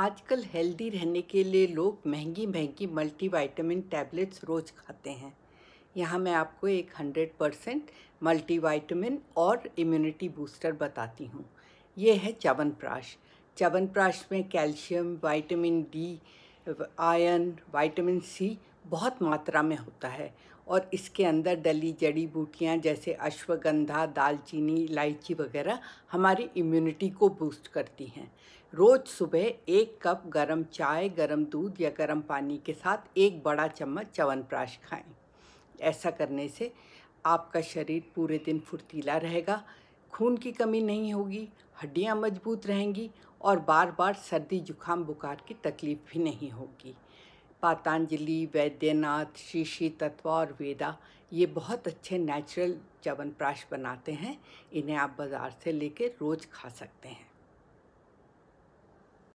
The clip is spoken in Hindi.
आजकल हेल्दी रहने के लिए लोग महंगी महंगी मल्टीवाइटामिन टैबलेट्स रोज़ खाते हैं यहाँ मैं आपको एक हंड्रेड परसेंट मल्टीवाइटामिन और इम्यूनिटी बूस्टर बताती हूँ ये है च्यवनप्राश च्यवनप्राश में calcium vitamin D iron vitamin C बहुत मात्रा में होता है और इसके अंदर डली जड़ी बूटियाँ जैसे अश्वगंधा दालचीनी इलायची वगैरह हमारी इम्यूनिटी को बूस्ट करती हैं रोज़ सुबह एक कप गरम चाय गरम दूध या गरम पानी के साथ एक बड़ा चम्मच च्यवनप्राश खाएं ऐसा करने से आपका शरीर पूरे दिन फुर्तीला रहेगा खून की कमी नहीं होगी हड्डियाँ मजबूत रहेंगी और बार बार सर्दी जुकाम बुखार की तकलीफ़ भी नहीं होगी पातंजलि वैद्यनाथ शीशी तत्वा और वेदा ये बहुत अच्छे नेचुरल चवनप्राश बनाते हैं इन्हें आप बाज़ार से लेकर रोज़ खा सकते हैं